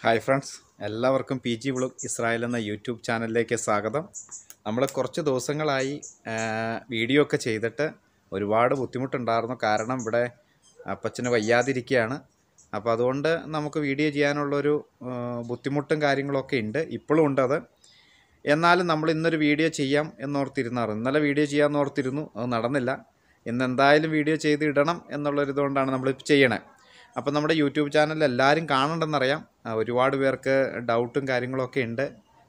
hi friends എല്ലാവർക്കും P G blog Israel എന്ന YouTube ചാനലിലേക്ക് സ്വാഗതം നമ്മൾ കുറച്ച് ദിവസങ്ങളായി വീഡിയോ ഒക്കെ ചെയ്തിട്ട് ഒരുപാട് ബുദ്ധിമുട്ടുണ്ടായിരുന്നു കാരണം ഇവിടെ അപ്പച്ചന് വയ്യാതിരിക്കുകയാണ് അപ്പോൾ അതുകൊണ്ട് നമുക്ക് വീഡിയോ ചെയ്യാനുള്ളൊരു ബുദ്ധിമുട്ടും കാര്യങ്ങളൊക്കെ ഉണ്ട് ഇപ്പോഴും ഉണ്ട് അത് എന്നാലും നമ്മൾ ഇന്നൊരു വീഡിയോ ചെയ്യാം എന്നോർത്തിരുന്നാറ് ഇന്നലെ വീഡിയോ ചെയ്യാമെന്നോർത്തിരുന്നു അത് നടന്നില്ല ഇന്ന് എന്തായാലും വീഡിയോ ചെയ്ത് ഇടണം എന്നുള്ളൊരിതുകൊണ്ടാണ് നമ്മളിപ്പോൾ ചെയ്യണേ അപ്പം നമ്മുടെ യൂട്യൂബ് ചാനൽ എല്ലാവരും കാണണ്ടെന്നറിയാം ഒരുപാട് പേർക്ക് ഡൗട്ടും കാര്യങ്ങളൊക്കെ ഉണ്ട്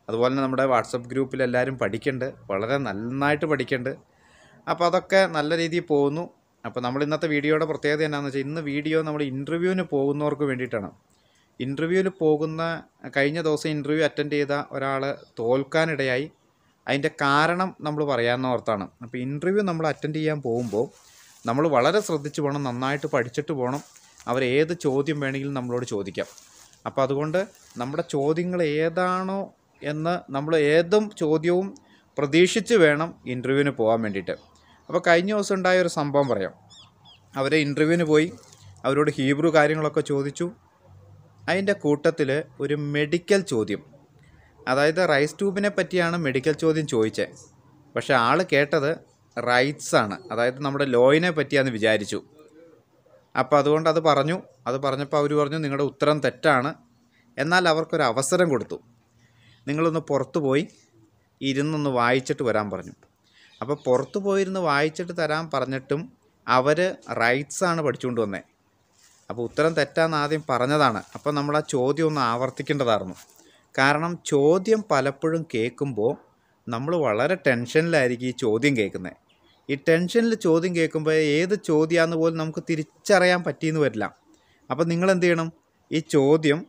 അതുപോലെ തന്നെ നമ്മുടെ വാട്സപ്പ് ഗ്രൂപ്പിൽ എല്ലാവരും പഠിക്കുന്നുണ്ട് വളരെ നന്നായിട്ട് പഠിക്കേണ്ട അപ്പോൾ അതൊക്കെ നല്ല രീതിയിൽ പോകുന്നു അപ്പോൾ നമ്മൾ ഇന്നത്തെ വീഡിയോയുടെ പ്രത്യേകത എന്താണെന്ന് വെച്ചാൽ ഇന്ന് വീഡിയോ നമ്മൾ ഇൻ്റർവ്യൂവിന് പോകുന്നവർക്ക് വേണ്ടിയിട്ടാണ് ഇൻ്റർവ്യൂവിന് പോകുന്ന കഴിഞ്ഞ ദിവസം ഇൻ്റർവ്യൂ അറ്റൻഡ് ചെയ്ത ഒരാൾ തോൽക്കാനിടയായി അതിൻ്റെ കാരണം നമ്മൾ ഓർത്താണ് അപ്പോൾ ഇൻ്റർവ്യൂ നമ്മൾ അറ്റൻഡ് ചെയ്യാൻ പോകുമ്പോൾ നമ്മൾ വളരെ ശ്രദ്ധിച്ച് പോകണം നന്നായിട്ട് പഠിച്ചിട്ട് പോകണം അവർ ഏത് ചോദ്യം വേണമെങ്കിലും നമ്മളോട് ചോദിക്കാം അപ്പോൾ അതുകൊണ്ട് നമ്മുടെ ചോദ്യങ്ങൾ ഏതാണോ എന്ന് നമ്മൾ ഏതും ചോദ്യവും പ്രതീക്ഷിച്ച് വേണം ഇൻ്റർവ്യൂവിന് പോകാൻ വേണ്ടിയിട്ട് അപ്പോൾ കഴിഞ്ഞ ദിവസം ഉണ്ടായ ഒരു സംഭവം പറയാം അവരെ ഇൻ്റർവ്യൂവിന് പോയി അവരോട് ഹീബ്രു കാര്യങ്ങളൊക്കെ ചോദിച്ചു അതിൻ്റെ കൂട്ടത്തിൽ ഒരു മെഡിക്കൽ ചോദ്യം അതായത് റൈസ് ട്യൂബിനെ പറ്റിയാണ് മെഡിക്കൽ ചോദ്യം ചോദിച്ചത് പക്ഷേ ആൾ കേട്ടത് റൈറ്റ്സ് ആണ് അതായത് നമ്മുടെ ലോയിനെ പറ്റിയാന്ന് വിചാരിച്ചു അപ്പോൾ അതുകൊണ്ട് അത് പറഞ്ഞു അത് പറഞ്ഞപ്പോൾ അവർ പറഞ്ഞു നിങ്ങളുടെ ഉത്തരം തെറ്റാണ് എന്നാൽ അവർക്കൊരു അവസരം കൊടുത്തു നിങ്ങളൊന്ന് പുറത്തു പോയി ഇരുന്നൊന്ന് വായിച്ചിട്ട് വരാൻ പറഞ്ഞു അപ്പോൾ പുറത്തു പോയിരുന്ന് വായിച്ചിട്ട് തരാൻ പറഞ്ഞിട്ടും അവർ റൈറ്റ്സാണ് പഠിച്ചുകൊണ്ട് വന്നത് അപ്പോൾ ഉത്തരം തെറ്റാന്ന് ആദ്യം പറഞ്ഞതാണ് അപ്പോൾ നമ്മൾ ആ ചോദ്യം ഒന്ന് ആവർത്തിക്കേണ്ടതായിരുന്നു കാരണം ചോദ്യം പലപ്പോഴും കേൾക്കുമ്പോൾ നമ്മൾ വളരെ ടെൻഷനിലായിരിക്കും ഈ ചോദ്യം കേൾക്കുന്നത് ഈ ടെൻഷനിൽ ചോദ്യം കേൾക്കുമ്പോൾ ഏത് ചോദ്യമാണെന്ന് പോലും നമുക്ക് തിരിച്ചറിയാൻ പറ്റിയെന്ന് വരില്ല അപ്പോൾ നിങ്ങൾ എന്ത് ചെയ്യണം ഈ ചോദ്യം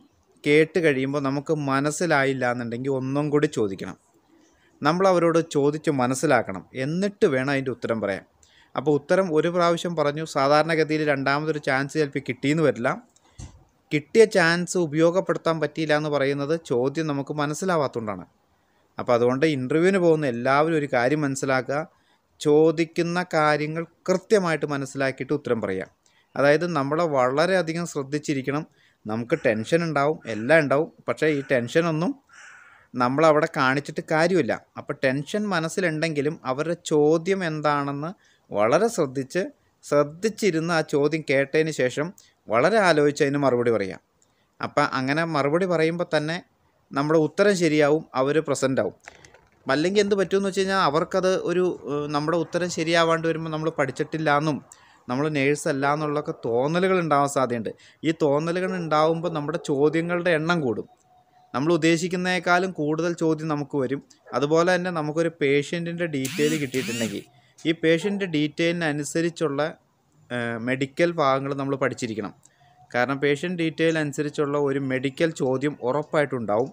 കേട്ട് കഴിയുമ്പോൾ നമുക്ക് മനസ്സിലായില്ല എന്നുണ്ടെങ്കിൽ ഒന്നും കൂടി ചോദിക്കണം നമ്മൾ അവരോട് ചോദിച്ച് മനസ്സിലാക്കണം എന്നിട്ട് വേണം അതിൻ്റെ ഉത്തരം പറയാൻ അപ്പോൾ ഉത്തരം ഒരു പ്രാവശ്യം പറഞ്ഞു സാധാരണഗതിയിൽ രണ്ടാമതൊരു ചാൻസ് ചിലപ്പോൾ കിട്ടിയെന്ന് വരില്ല കിട്ടിയ ചാൻസ് ഉപയോഗപ്പെടുത്താൻ പറ്റിയില്ല എന്ന് പറയുന്നത് ചോദ്യം നമുക്ക് മനസ്സിലാവാത്തതുകൊണ്ടാണ് അപ്പോൾ അതുകൊണ്ട് ഇൻ്റർവ്യൂവിന് പോകുന്ന എല്ലാവരും ഒരു കാര്യം മനസ്സിലാക്കുക ചോദിക്കുന്ന കാര്യങ്ങൾ കൃത്യമായിട്ട് മനസ്സിലാക്കിയിട്ട് ഉത്തരം പറയാം അതായത് നമ്മളെ വളരെയധികം ശ്രദ്ധിച്ചിരിക്കണം നമുക്ക് ടെൻഷൻ ഉണ്ടാവും എല്ലാം ഉണ്ടാവും പക്ഷേ ഈ ടെൻഷനൊന്നും നമ്മളവിടെ കാണിച്ചിട്ട് കാര്യമില്ല അപ്പോൾ ടെൻഷൻ മനസ്സിലുണ്ടെങ്കിലും അവരുടെ ചോദ്യം എന്താണെന്ന് വളരെ ശ്രദ്ധിച്ച് ശ്രദ്ധിച്ചിരുന്ന് ആ ചോദ്യം കേട്ടതിന് ശേഷം വളരെ ആലോചിച്ച് അതിന് മറുപടി പറയാം അപ്പം അങ്ങനെ മറുപടി പറയുമ്പോൾ തന്നെ നമ്മുടെ ഉത്തരം ശരിയാവും അവർ പ്രസൻ്റ് ആവും അല്ലെങ്കിൽ എന്ത് പറ്റുമെന്ന് വെച്ച് കഴിഞ്ഞാൽ അവർക്കത് ഒരു നമ്മുടെ ഉത്തരം ശരിയാവാണ്ട് വരുമ്പോൾ നമ്മൾ പഠിച്ചിട്ടില്ല എന്നും നമ്മൾ നേഴ്സ് അല്ല തോന്നലുകൾ ഉണ്ടാവാൻ സാധ്യതയുണ്ട് ഈ തോന്നലുകൾ ഉണ്ടാവുമ്പോൾ നമ്മുടെ ചോദ്യങ്ങളുടെ എണ്ണം കൂടും നമ്മൾ ഉദ്ദേശിക്കുന്നതിനേക്കാളും കൂടുതൽ ചോദ്യം നമുക്ക് വരും അതുപോലെ തന്നെ നമുക്കൊരു പേഷ്യൻറ്റിൻ്റെ ഡീറ്റെയിൽ കിട്ടിയിട്ടുണ്ടെങ്കിൽ ഈ പേഷ്യൻ്റെ ഡീറ്റെയിലിനനുസരിച്ചുള്ള മെഡിക്കൽ ഭാഗങ്ങൾ നമ്മൾ പഠിച്ചിരിക്കണം കാരണം പേഷ്യൻ്റ് ഡീറ്റെയിൽ അനുസരിച്ചുള്ള ഒരു മെഡിക്കൽ ചോദ്യം ഉറപ്പായിട്ടുണ്ടാവും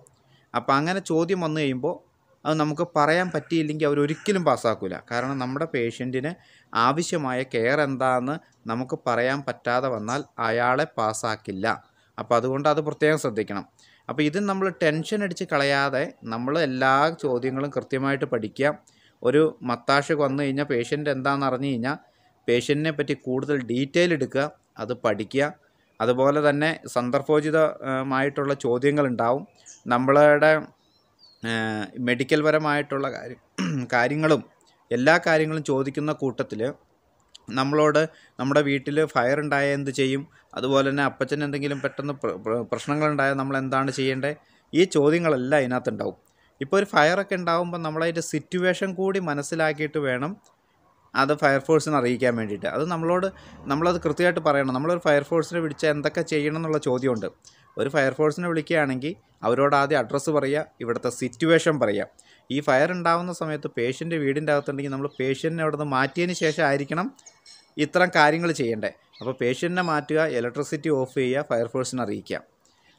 അപ്പോൾ അങ്ങനെ ചോദ്യം വന്നു കഴിയുമ്പോൾ അത് നമുക്ക് പറയാൻ പറ്റിയില്ലെങ്കിൽ ഒരിക്കലും പാസ്സാക്കില്ല കാരണം നമ്മുടെ പേഷ്യൻറ്റിന് ആവശ്യമായ കെയർ എന്താണെന്ന് നമുക്ക് പറയാൻ പറ്റാതെ വന്നാൽ അയാളെ പാസ്സാക്കില്ല അപ്പോൾ അതുകൊണ്ട് അത് പ്രത്യേകം ശ്രദ്ധിക്കണം അപ്പോൾ ഇത് നമ്മൾ ടെൻഷൻ അടിച്ച് കളയാതെ നമ്മൾ എല്ലാ ചോദ്യങ്ങളും കൃത്യമായിട്ട് പഠിക്കുക ഒരു മത്താഷക്ക് വന്നു കഴിഞ്ഞാൽ പേഷ്യൻ്റ് എന്താണെന്ന് അറിഞ്ഞു കഴിഞ്ഞാൽ പേഷ്യൻറ്റിനെ പറ്റി കൂടുതൽ ഡീറ്റെയിൽ എടുക്കുക അത് പഠിക്കുക അതുപോലെ തന്നെ സന്ദർഭോചിതമായിട്ടുള്ള ചോദ്യങ്ങളുണ്ടാവും നമ്മളുടെ മെഡിക്കൽ പരമായിട്ടുള്ള കാര്യം കാര്യങ്ങളും എല്ലാ കാര്യങ്ങളും ചോദിക്കുന്ന കൂട്ടത്തിൽ നമ്മളോട് നമ്മുടെ വീട്ടിൽ ഫയർ ഉണ്ടായാൽ എന്ത് ചെയ്യും അതുപോലെ തന്നെ അപ്പച്ചൻ എന്തെങ്കിലും പെട്ടെന്ന് പ്രശ്നങ്ങളുണ്ടായാൽ നമ്മൾ എന്താണ് ചെയ്യേണ്ടത് ഈ ചോദ്യങ്ങളെല്ലാം അതിനകത്തുണ്ടാവും ഇപ്പോൾ ഒരു ഫയറൊക്കെ ഉണ്ടാകുമ്പോൾ നമ്മളതിൻ്റെ സിറ്റുവേഷൻ കൂടി മനസ്സിലാക്കിയിട്ട് വേണം അത് ഫയർഫോഴ്സിനെ അറിയിക്കാൻ വേണ്ടിയിട്ട് അത് നമ്മളോട് നമ്മളത് കൃത്യമായിട്ട് പറയണം നമ്മളൊരു ഫയർഫോഴ്സിനെ വിളിച്ചാൽ എന്തൊക്കെ ചെയ്യണം എന്നുള്ള ചോദ്യമുണ്ട് ഒരു ഫയർഫോഴ്സിനെ വിളിക്കുകയാണെങ്കിൽ അവരോട് ആദ്യം അഡ്രസ്സ് പറയുക ഇവിടുത്തെ സിറ്റുവേഷൻ പറയുക ഈ ഫയർ ഉണ്ടാകുന്ന സമയത്ത് പേഷ്യൻ്റ് വീടിൻ്റെ അകത്തുണ്ടെങ്കിൽ നമ്മൾ പേഷ്യൻറ്റിനെ അവിടെ നിന്ന് മാറ്റിയതിന് ശേഷം ആയിരിക്കണം ഇത്തരം കാര്യങ്ങൾ ചെയ്യേണ്ടത് അപ്പോൾ പേഷ്യൻറ്റിനെ മാറ്റുക ഇലക്ട്രിസിറ്റി ഓഫ് ചെയ്യുക ഫയർഫോഴ്സിനെ അറിയിക്കുക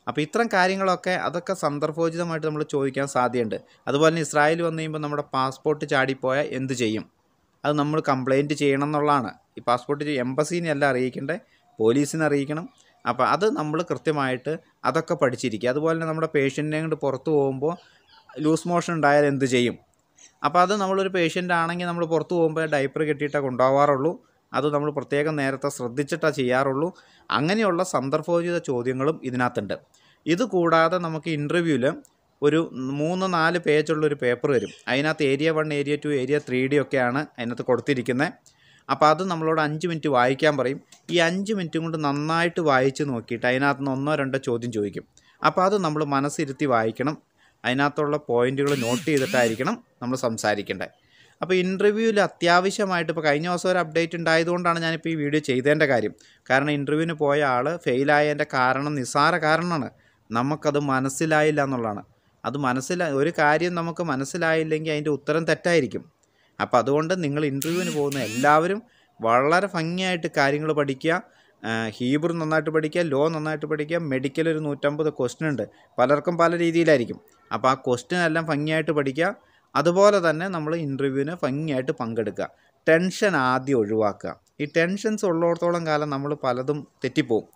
അപ്പോൾ ഇത്തരം കാര്യങ്ങളൊക്കെ അതൊക്കെ സന്ദർഭോചിതമായിട്ട് നമ്മൾ ചോദിക്കാൻ സാധ്യതയുണ്ട് അതുപോലെ തന്നെ ഇസ്രായേൽ വന്നു കഴിയുമ്പോൾ നമ്മുടെ പാസ്പോർട്ട് ചാടിപ്പോയാൽ എന്ത് ചെയ്യും അത് നമ്മൾ കംപ്ലയിൻറ്റ് ചെയ്യണം എന്നുള്ളതാണ് ഈ പാസ്പോർട്ട് എംബസീനെ അല്ല അറിയിക്കേണ്ടത് പോലീസിനെ അറിയിക്കണം അപ്പോൾ അത് നമ്മൾ കൃത്യമായിട്ട് അതൊക്കെ പഠിച്ചിരിക്കുക അതുപോലെ തന്നെ നമ്മുടെ പേഷ്യൻറ്റിനെ കൊണ്ട് പുറത്ത് പോകുമ്പോൾ ലൂസ് മോഷൻ ഉണ്ടായാൽ എന്ത് ചെയ്യും അപ്പോൾ അത് നമ്മളൊരു പേഷ്യൻ്റ് ആണെങ്കിൽ നമ്മൾ പുറത്ത് പോകുമ്പോൾ ഡൈപ്പർ കെട്ടിയിട്ടേ കൊണ്ടുപോകാറുള്ളൂ അത് നമ്മൾ പ്രത്യേകം നേരത്തെ ശ്രദ്ധിച്ചിട്ടാണ് ചെയ്യാറുള്ളൂ അങ്ങനെയുള്ള സന്ദർഭോചിത ചോദ്യങ്ങളും ഇതിനകത്തുണ്ട് ഇതുകൂടാതെ കൂടാതെ നമുക്ക് ഇൻ്റർവ്യൂവിൽ ഒരു മൂന്ന് നാല് പേജുള്ളൊരു പേപ്പർ വരും അതിനകത്ത് area one area two area three D ഒക്കെയാണ് അതിനകത്ത് കൊടുത്തിരിക്കുന്നത് അപ്പോൾ അത് നമ്മളോട് അഞ്ച് മിനിറ്റ് വായിക്കാൻ പറയും ഈ അഞ്ച് മിനിറ്റും കൊണ്ട് നന്നായിട്ട് വായിച്ച് നോക്കിയിട്ട് അതിനകത്ത് നിന്ന് ഒന്നോ രണ്ടോ ചോദ്യം ചോദിക്കും അപ്പോൾ അത് നമ്മൾ മനസ്സിരുത്തി വായിക്കണം അതിനകത്തുള്ള പോയിന്റുകൾ നോട്ട് ചെയ്തിട്ടായിരിക്കണം നമ്മൾ സംസാരിക്കേണ്ടത് അപ്പോൾ ഇൻ്റർവ്യൂവിൽ അത്യാവശ്യമായിട്ട് ഇപ്പോൾ കഴിഞ്ഞ ദിവസം ഒരു അപ്ഡേറ്റ് ഉണ്ടായതുകൊണ്ടാണ് ഞാനിപ്പോൾ ഈ വീഡിയോ ചെയ്തതിൻ്റെ കാര്യം കാരണം ഇൻ്റർവ്യൂവിന് പോയ ആൾ ഫെയിലായതിൻ്റെ കാരണം നിസ്സാര കാരണമാണ് നമുക്കത് മനസ്സിലായില്ല എന്നുള്ളതാണ് അത് മനസ്സിലായി ഒരു കാര്യം നമുക്ക് മനസ്സിലായില്ലെങ്കിൽ അതിൻ്റെ ഉത്തരം തെറ്റായിരിക്കും അപ്പോൾ അതുകൊണ്ട് നിങ്ങൾ ഇൻ്റർവ്യൂവിന് പോകുന്ന എല്ലാവരും വളരെ ഭംഗിയായിട്ട് കാര്യങ്ങൾ പഠിക്കുക ഹീബ്രു നന്നായിട്ട് പഠിക്കുക ലോ നന്നായിട്ട് പഠിക്കുക മെഡിക്കൽ ഒരു നൂറ്റമ്പത് ക്വസ്റ്റ്യൻ ഉണ്ട് പലർക്കും പല രീതിയിലായിരിക്കും അപ്പോൾ ആ ക്വസ്റ്റ്യൻ എല്ലാം ഭംഗിയായിട്ട് പഠിക്കുക അതുപോലെ തന്നെ നമ്മൾ ഇൻ്റർവ്യൂവിന് ഭംഗിയായിട്ട് പങ്കെടുക്കുക ടെൻഷൻ ആദ്യം ഒഴിവാക്കുക ഈ ടെൻഷൻസ് ഉള്ളിടത്തോളം കാലം നമ്മൾ പലതും തെറ്റിപ്പോവും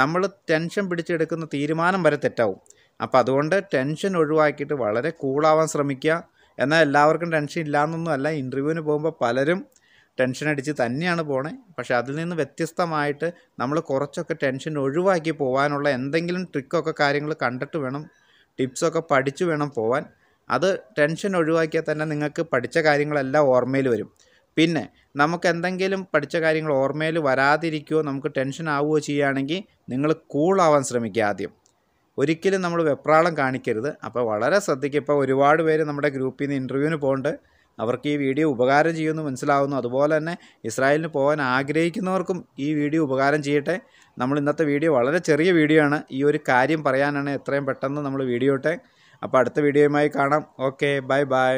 നമ്മൾ ടെൻഷൻ പിടിച്ചെടുക്കുന്ന തീരുമാനം വരെ തെറ്റാവും അപ്പോൾ അതുകൊണ്ട് ടെൻഷൻ ഒഴിവാക്കിയിട്ട് വളരെ കൂളാവാൻ ശ്രമിക്കുക എന്നാൽ എല്ലാവർക്കും ടെൻഷൻ ഇല്ലയെന്നൊന്നും അല്ല ഇൻ്റർവ്യൂവിന് പോകുമ്പോൾ പലരും ടെൻഷൻ അടിച്ച് തന്നെയാണ് പോണേ പക്ഷേ അതിൽ നിന്ന് വ്യത്യസ്തമായിട്ട് നമ്മൾ കുറച്ചൊക്കെ ടെൻഷൻ ഒഴിവാക്കി പോകാനുള്ള എന്തെങ്കിലും ട്രിക്കൊക്കെ കാര്യങ്ങൾ കണ്ടിട്ട് വേണം ടിപ്സൊക്കെ പഠിച്ചു വേണം പോവാൻ അത് ടെൻഷൻ ഒഴിവാക്കിയാൽ തന്നെ നിങ്ങൾക്ക് പഠിച്ച കാര്യങ്ങളെല്ലാം ഓർമ്മയിൽ വരും പിന്നെ നമുക്ക് എന്തെങ്കിലും പഠിച്ച കാര്യങ്ങൾ ഓർമ്മയിൽ വരാതിരിക്കുകയോ നമുക്ക് ടെൻഷൻ ആവുകയോ ചെയ്യുകയാണെങ്കിൽ നിങ്ങൾ കൂളാവാൻ ശ്രമിക്കുക ആദ്യം ഒരിക്കലും നമ്മൾ വെപ്രാളം കാണിക്കരുത് അപ്പോൾ വളരെ ശ്രദ്ധിക്കുക ഇപ്പോൾ ഒരുപാട് പേര് നമ്മുടെ ഗ്രൂപ്പിൽ നിന്ന് ഇൻ്റർവ്യൂവിന് പോകുന്നുണ്ട് അവർക്ക് ഈ വീഡിയോ ഉപകാരം ചെയ്യുമെന്ന് മനസ്സിലാവുന്നു അതുപോലെ തന്നെ ഇസ്രായേലിന് പോകാൻ ആഗ്രഹിക്കുന്നവർക്കും ഈ വീഡിയോ ഉപകാരം ചെയ്യട്ടെ നമ്മൾ ഇന്നത്തെ വീഡിയോ വളരെ ചെറിയ വീഡിയോ ആണ് ഈ ഒരു കാര്യം പറയാനാണ് എത്രയും പെട്ടെന്ന് നമ്മൾ വീഡിയോ ഇട്ടെ അപ്പോൾ അടുത്ത വീഡിയോയുമായി കാണാം ഓക്കെ ബൈ ബൈ